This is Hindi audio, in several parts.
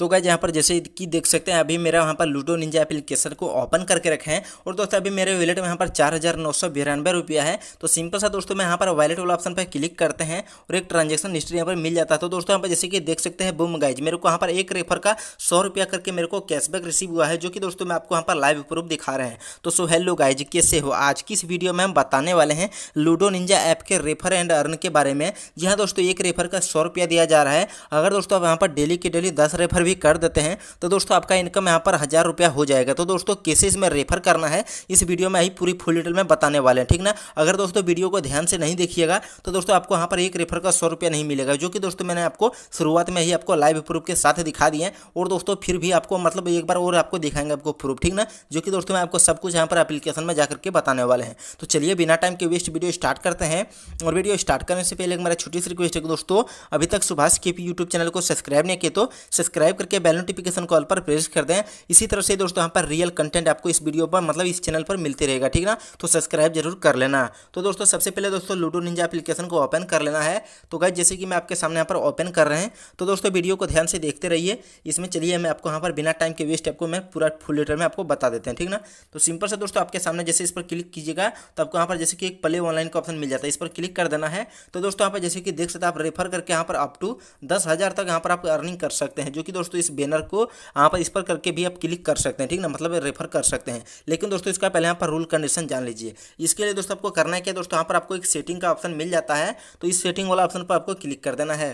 तो गैज यहाँ पर जैसे कि देख सकते हैं अभी मेरा वहाँ पर लूडो निंजा एप्लीकेशन को ओपन करके रखे हैं और दोस्तों अभी मेरे वैलेट में यहाँ पर चार हज़ार नौ सौ बिरानवे रुपया है तो सिंपल सा दोस्तों मैं यहाँ पर वैलेट वाला ऑप्शन पर क्लिक करते हैं और एक ट्रांजेक्शन हिस्ट्री यहाँ पर मिल जाता है तो दोस्तों यहाँ पर जैसे कि देख सकते हैं बुम गाइज मेरे को यहाँ पर एक रेफर का सौ रुपया करके मेरे को कैशबैक रिसीव हुआ है जो कि दोस्तों मैं आपको यहाँ पर लाइव प्रूफ दिखा रहे हैं तो सो हेलो गाइज कैसे हो आज की इस वीडियो में हम बताने वाले हैं लूडो निंजा ऐप के रेफर एंड अर्न के बारे में जी हाँ दोस्तों एक रेफर का सौ रुपया दिया जा रहा है अगर दोस्तों आप यहाँ पर डेली के डेली दस रेफर भी कर देते हैं तो दोस्तों आपका इनकम यहाँ पर हज़ार रुपया हो जाएगा तो दोस्तों केसेस में रेफर करना है इस वीडियो में ही पूरी फुल डिटेल में बताने वाले हैं ठीक ना अगर दोस्तों वीडियो को ध्यान से नहीं देखिएगा तो दोस्तों आपको यहाँ पर एक रेफर का सौ रुपया नहीं मिलेगा जो कि दोस्तों मैंने आपको शुरुआत में ही आपको लाइव प्रूफ के साथ दिखा दिए और दोस्तों फिर भी आपको मतलब एक बार और आपको दिखाएंगे आपको प्रूफ ठीक ना जो कि दोस्तों मैं आपको सब कुछ यहाँ पर एप्लीकेशन में जाकर के बताने वाले हैं तो चलिए बिना टाइम के वेस्ट वीडियो स्टार्ट करते हैं और वीडियो स्टार्ट करने से पहले एक मेरा छोटी सी रिक्वेस्ट है दोस्तों अभी तक सुभाष के पी यूट्यूब चैनल को सब्सक्राइब नहीं किया तो सब्सक्राइब करके बेल नोटिफिकेशन कॉल पर प्रेस कर दें इसी तरह से दोस्तों यहाँ पर रियल कंटेंट आपको इस वीडियो पर मतलब इस चैनल पर मिलते रहेगा ठीक ना तो सब्सक्राइब जरूर कर लेना तो दोस्तों सबसे पहले दोस्तों लूडो निंजा एप्लीकेशन को ओपन कर लेना है तो गाइज जैसे कि मैं आपके सामने यहाँ पर ओपन कर रहे हैं तो दोस्तों वीडियो को ध्यान से देखते रहिए इसमें चलिए मैं आपको यहाँ पर बिना टाइम के वेस्ट आपको मैं पूरा फुल लेटर में आपको बता देते हैं ठीक ना तो सिंपल से दोस्तों आपके सामने जैसे इस पर क्लिक कीजिएगा तो आपको यहाँ पर जैसे कि एक प्ले ऑनलाइन का ऑप्शन मिल जाता है इस पर क्लिक कर देना है तो दोस्तों यहाँ पर जैसे कि देख सकते हैं आप रेफर करके यहाँ पर अप टू दस तक यहाँ पर आप अर्निंग कर सकते हैं जो कि दोस्तों दोस्तों इस बैनर को आप इस पर करके भी आप क्लिक कर सकते हैं ठीक ना मतलब रेफर कर सकते हैं लेकिन दोस्तों इसका पहले यहाँ पर रूल कंडीशन जान लीजिए इसके लिए दोस्तों आपको करना है क्या दोस्तों यहाँ पर आपको एक सेटिंग का ऑप्शन मिल जाता है तो इस सेटिंग वाला ऑप्शन पर आपको क्लिक कर देना है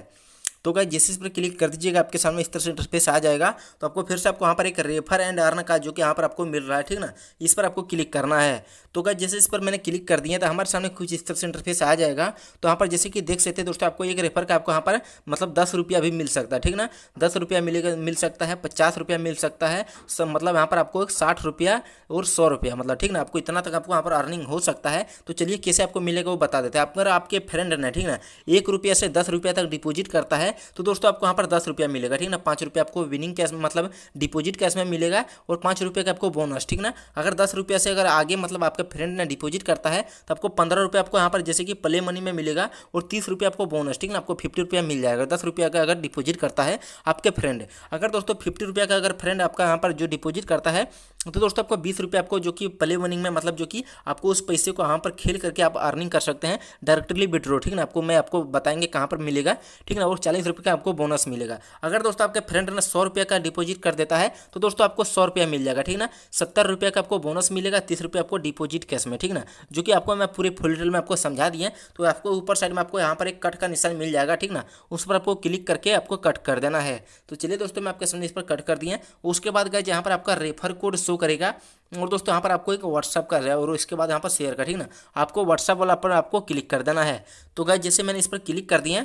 तो गाइज जैसे इस पर क्लिक कर दीजिएगा आपके सामने इस तरह से इंटरफेस आ जाएगा तो आपको फिर से आपको यहाँ पर एक रेफर एंड अर्न का जो कि यहाँ पर आपको मिल रहा है ठीक ना इस पर आपको क्लिक करना है तो गाइज जैसे इस पर मैंने क्लिक कर दिया तो हमारे सामने कुछ इस तरह से इंटरफेस आ जाएगा तो यहाँ पर जैसे कि देख सकते हैं दोस्तों आपको एक रेफर का आपको यहाँ पर मतलब दस रुपया भी मिल सकता है ठीक ना दस रुपया मिलेगा मिल सकता है पचास रुपया मिल सकता है सब मतलब यहाँ पर आपको साठ रुपया और सौ रुपया मतलब ठीक ना आपको इतना तक आपको यहाँ पर अर्निंग हो सकता है तो चलिए कैसे आपको मिलेगा वो बता देते हैं अगर आपके फ्रेंड ने ठीक ना एक रुपया से दस रुपया तक डिपोजिट करता है तो दोस्तों आपको यहाँ पर दस रुपया मिलेगा ठीक ना पाँच रुपया आपको विनिंग कैश मतलब डिपोजिट कैश में मिलेगा और पाँच रुपये का आपको बोनस ठीक ना अगर दस रुपया से अगर आगे मतलब आपके फ्रेंड ने डिपोजिट करता है तो आपको पंद्रह रुपये आपको यहाँ पर जैसे कि प्ले मनी में मिलेगा और तीस रुपये आपको बोनस ठीक ना आपको फिफ्टी रुपया मिल जाएगा दस रुपया का अगर डिपोजिट करता है आपके फ्रेंड अगर दोस्तों फिफ्टी रुपया का अगर फ्रेंड आपका यहाँ पर जो डिपोजिट करता है तो दोस्तों आपको बीस रुपये आपको जो कि प्ले मनिंग में मतलब जो कि आपको उस पैसे को यहाँ पर खेल करके आप अर्निंग कर सकते हैं डायरेक्टली विड्रो ठीक ना आपको मैं आपको बताएंगे कहाँ पर मिलेगा ठीक ना और चालीस रुपये का आपको बोनस मिलेगा अगर दोस्तों आपके फ्रेंड ने सौ रुपये का डिपोजिट कर देता है तो दोस्तों आपको सौ रुपया मिल जाएगा ठीक ना सत्तर रुपये का आपको बोनस मिलेगा तीस रुपये आपको डिपोजिट कैश में ठीक ना जो कि आपको मैं पूरे फुल डिटेल में आपको समझा दिए तो आपको ऊपर साइड में आपको यहाँ पर एक कट का निशान मिल जाएगा ठीक ना उस पर आपको क्लिक करके आपको कट कर देना है तो चलिए दोस्तों मैं आपके सामने इस पर कट कर दिए उसके बाद गए यहाँ पर आपका रेफर कोड शो करेगा और दोस्तों यहाँ पर आपको एक व्हाट्सअप कर रहा है और इसके बाद यहाँ पर शेयर कर ठीक ना आपको व्हाट्सअप वाला पर आपको क्लिक कर देना है तो गए जैसे मैंने इस पर क्लिक कर दिया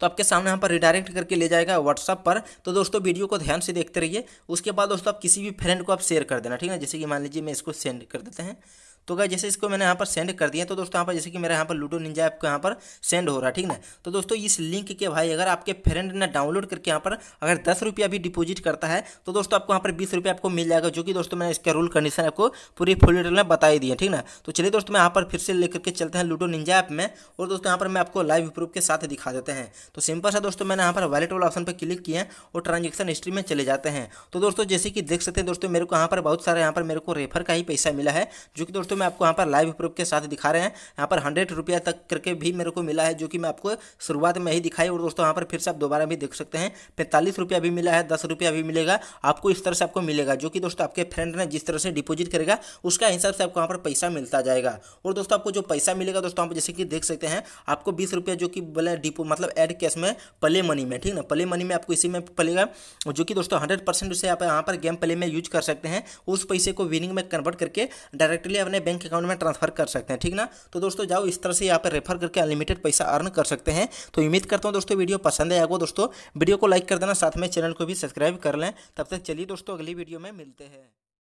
तो आपके सामने यहाँ पर रिडायरेक्ट करके ले जाएगा व्हाट्सअप पर तो दोस्तों वीडियो को ध्यान से देखते रहिए उसके बाद दोस्तों आप किसी भी फ्रेंड को आप शेयर कर देना ठीक है जैसे कि मान लीजिए मैं इसको सेंड कर देते हैं तो क्या जैसे इसको मैंने यहाँ पर सेंड कर दिया तो दोस्तों यहाँ पर जैसे कि मेरा यहाँ पर लूडो निंजा ऐप को यहाँ पर सेंड हो रहा है ठीक ना तो दोस्तों इस लिंक के भाई अगर आपके फ्रेंड ने डाउनलोड करके यहाँ पर अगर दस रुपया भी डिपोजिट करता है तो दोस्तों आपको यहाँ पर बीस रुपया आपको मिल जाएगा जो कि दोस्तों मैंने इसका रूल कंडीशन आपको पूरी फुल डिटेल में बताई दी है ठीक ना तो चलिए दोस्तों मैं यहाँ पर फिर से लेकर के चलते हैं लूडो निंजा ऐप में और दोस्तों यहाँ पर मैं आपको लाइव प्रूफ के साथ दिखा देते हैं तो सिंपल सा दोस्तों मैंने यहाँ पर वैलेट वाला ऑप्शन पर क्लिक किया और ट्रांजेक्शन हिस्ट्री में चले जाते हैं तो दोस्तों जैसे कि देख सकते हैं दोस्तों मेरे को यहाँ पर बहुत सारे यहाँ पर मेरे को रेफर का ही पैसा मिला है जो कि दोस्तों सकते तो मैं आपको यहाँ पर लाइव प्रूफ के साथ दिखा रहे हैं यहाँ पर हंड्रेड रुपया तक करके भी मेरे को मिला है जो कि मैं आपको शुरुआत में ही दिखाई और दोस्तों यहाँ पर फिर से आप दोबारा भी देख सकते हैं पैंतालीस रुपया भी मिला है दस रुपया भी मिलेगा आपको इस तरह से आपको मिलेगा जो कि दोस्तों आपके फ्रेंड ने जिस तरह से डिपोजिट करेगा उसका हिसाब से आपको यहाँ पर पैसा मिलता जाएगा और दोस्तों आपको जो पैसा मिलेगा दोस्तों आप जैसे कि देख सकते हैं आपको बीस रुपया जो कि बोले डिपो मतलब एड कैश में प्ले मनी में ठीक ना प्ले मनी में आपको इसी में पलेगा जो कि दोस्तों हंड्रेड परसेंट आप यहाँ पर गेम प्ले में यूज कर सकते हैं उस पैसे को विनिंग में कन्वर्ट करके डायरेक्टली अपने बैंक अकाउंट में ट्रांसफर कर सकते हैं ठीक ना तो दोस्तों जाओ इस तरह से यहाँ पर रेफर करके अनलिमिटेड पैसा अर्न कर सकते हैं तो उम्मीद करता हूँ दोस्तों वीडियो पसंद है आपको दोस्तों वीडियो को लाइक कर देना साथ में चैनल को भी सब्सक्राइब कर लें तब तक चलिए दोस्तों अगली वीडियो में मिलते हैं